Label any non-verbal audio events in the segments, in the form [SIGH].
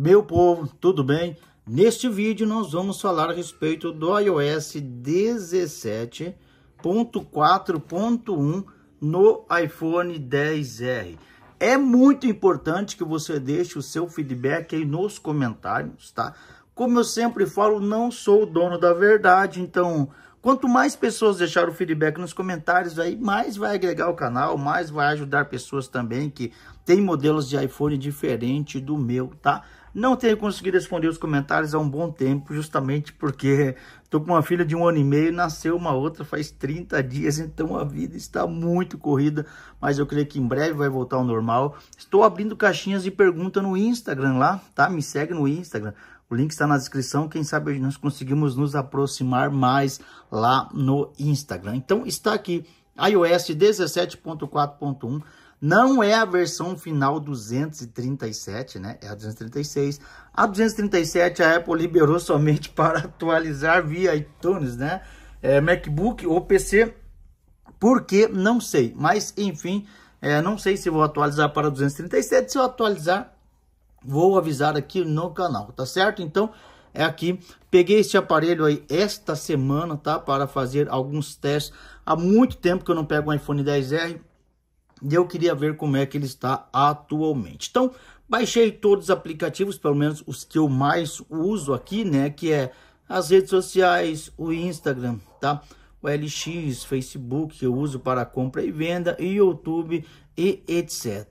Meu povo, tudo bem? Neste vídeo nós vamos falar a respeito do iOS 17.4.1 no iPhone 10R. É muito importante que você deixe o seu feedback aí nos comentários, tá? Como eu sempre falo, não sou o dono da verdade, então quanto mais pessoas deixarem o feedback nos comentários aí, mais vai agregar o canal, mais vai ajudar pessoas também que têm modelos de iPhone diferente do meu, tá? Não tenho conseguido responder os comentários há um bom tempo, justamente porque estou com uma filha de um ano e meio, nasceu uma outra faz 30 dias, [LAUGHS] então a vida está muito corrida, mas eu creio que em breve vai voltar ao normal. Estou abrindo caixinhas de pergunta no Instagram lá, tá? Me segue no Instagram. O link está na descrição, quem sabe nós conseguimos nos aproximar mais lá no Instagram. Então está aqui, iOS 17.4.1 não é a versão final 237, né? É a 236. A 237 a Apple liberou somente [LAUGHS] para atualizar via iTunes, né? É, MacBook ou PC. Por que? Não sei. Mas, enfim, é, não sei se vou atualizar para 237. Se eu atualizar, vou avisar aqui no canal, tá certo? Então, é aqui. Peguei este aparelho aí esta semana, tá? Para fazer alguns testes. Há muito tempo que eu não pego um iPhone 10R e eu queria ver como é que ele está atualmente. Então, baixei todos os aplicativos, pelo menos os que eu mais uso aqui, né? Que é as redes sociais, o Instagram, tá? O LX, Facebook, que eu uso para compra e venda, e YouTube e etc.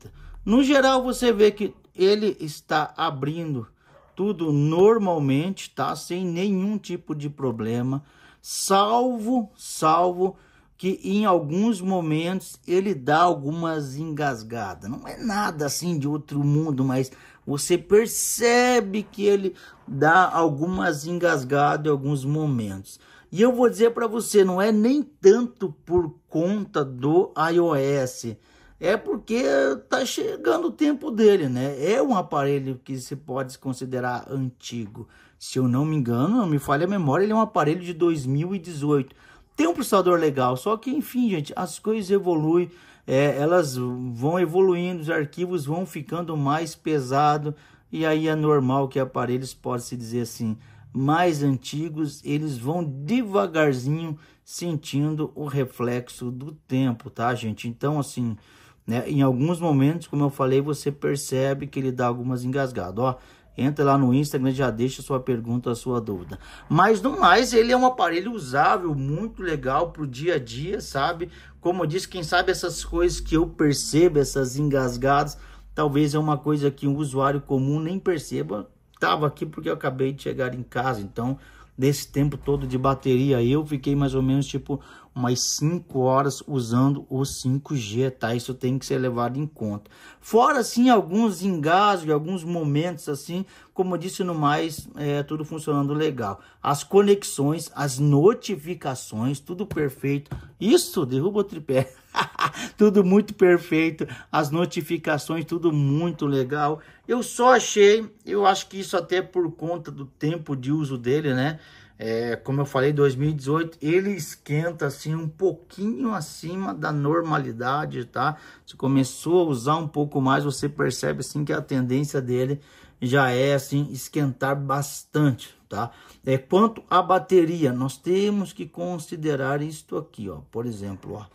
No geral, você vê que ele está abrindo tudo normalmente, tá? Sem nenhum tipo de problema, salvo, salvo que em alguns momentos ele dá algumas engasgadas. Não é nada assim de outro mundo, mas você percebe que ele dá algumas engasgadas em alguns momentos. E eu vou dizer para você, não é nem tanto por conta do iOS, é porque tá chegando o tempo dele, né? É um aparelho que se pode considerar antigo. Se eu não me engano, não me falha a memória, ele é um aparelho de 2018 tem um processador legal, só que enfim, gente, as coisas evoluem, é, elas vão evoluindo, os arquivos vão ficando mais pesados e aí é normal que aparelhos pode se dizer assim mais antigos eles vão devagarzinho sentindo o reflexo do tempo, tá, gente? Então assim, né, em alguns momentos, como eu falei, você percebe que ele dá algumas engasgadas. Ó, Entra lá no Instagram, já deixa sua pergunta, sua dúvida. Mas no mais, ele é um aparelho usável, muito legal pro dia a dia, sabe? Como eu disse, quem sabe essas coisas que eu percebo, essas engasgadas, talvez é uma coisa que um usuário comum nem perceba. Tava aqui porque eu acabei de chegar em casa, então desse tempo todo de bateria eu fiquei mais ou menos tipo umas 5 horas usando o 5G, tá? Isso tem que ser levado em conta. Fora, assim, alguns engasgos, alguns momentos, assim, como eu disse no mais, é tudo funcionando legal. As conexões, as notificações, tudo perfeito. Isso, derruba o tripé. [LAUGHS] tudo muito perfeito, as notificações, tudo muito legal. Eu só achei, eu acho que isso até por conta do tempo de uso dele, né? É, como eu falei, 2018 ele esquenta assim um pouquinho acima da normalidade, tá? Se começou a usar um pouco mais, você percebe assim que a tendência dele já é assim esquentar bastante, tá? É quanto à bateria, nós temos que considerar isto aqui, ó. Por exemplo, ó.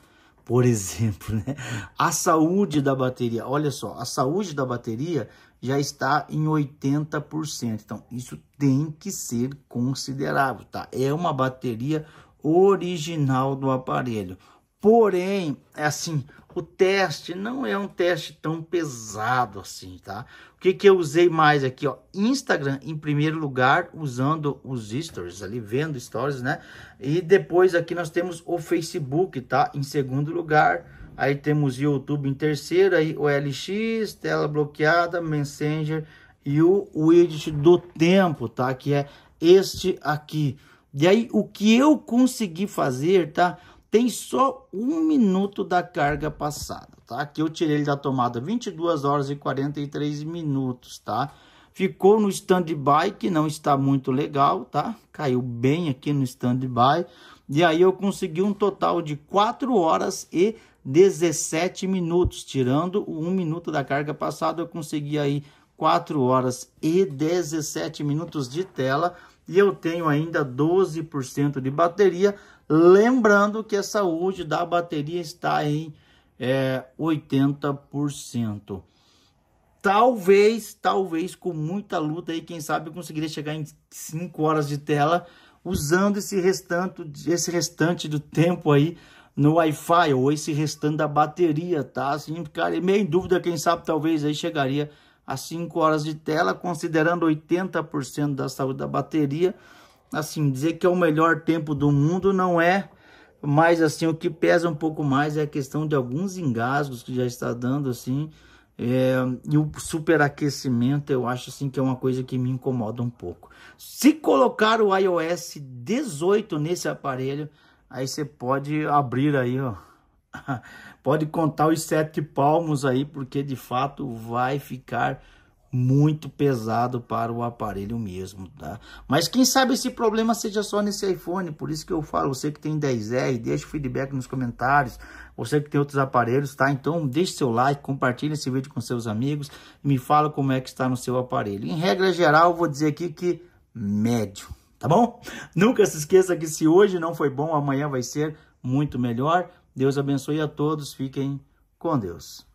Por [LAUGHS] exemplo, né? A saúde da bateria, olha só, a saúde da bateria já está em 80%. Então, isso tem que ser considerável, tá? É uma bateria original do aparelho. Porém, é assim, o teste não é um teste tão pesado assim, tá? O que, que eu usei mais aqui, ó? Instagram, em primeiro lugar, usando os stories ali, vendo stories, né? E depois aqui nós temos o Facebook, tá? Em segundo lugar, Aí temos YouTube em terceiro, aí o LX, tela bloqueada, Messenger e o widget do tempo, tá? Que é este aqui. E aí o que eu consegui fazer, tá? Tem só um minuto da carga passada, tá? Que eu tirei ele da tomada 22 horas e 43 minutos, tá? Ficou no stand-by, que não está muito legal, tá? Caiu bem aqui no stand-by. E aí eu consegui um total de 4 horas e 17 minutos, tirando um minuto da carga passada, eu consegui aí 4 horas e 17 minutos de tela e eu tenho ainda 12% de bateria, lembrando que a saúde da bateria está em é, 80%. Talvez, talvez com muita luta aí, quem sabe eu conseguiria chegar em 5 horas de tela usando esse restante, esse restante do tempo aí no Wi-Fi ou esse restante da bateria, tá? Assim, cara, meio em dúvida, quem sabe talvez aí chegaria a 5 horas de tela, considerando 80% da saúde da bateria. Assim, dizer que é o melhor tempo do mundo não é, mas assim, o que pesa um pouco mais é a questão de alguns engasgos que já está dando, assim, é, e o superaquecimento eu acho assim que é uma coisa que me incomoda um pouco. Se colocar o iOS 18 nesse aparelho, Aí você pode abrir aí, ó. [LAUGHS] Pode contar os sete palmos aí, porque de fato vai ficar muito pesado para o aparelho mesmo, tá? Mas quem sabe esse problema seja só nesse iPhone, por isso que eu falo, você que tem 10R, é, deixa o feedback nos comentários, você que tem outros aparelhos, tá? Então deixe seu like, compartilhe esse vídeo com seus amigos, me fala como é que está no seu aparelho. Em regra geral, vou dizer aqui que médio tá bom? Nunca se esqueça que se hoje não foi bom, amanhã vai ser muito melhor. Deus abençoe a todos, fiquem com Deus.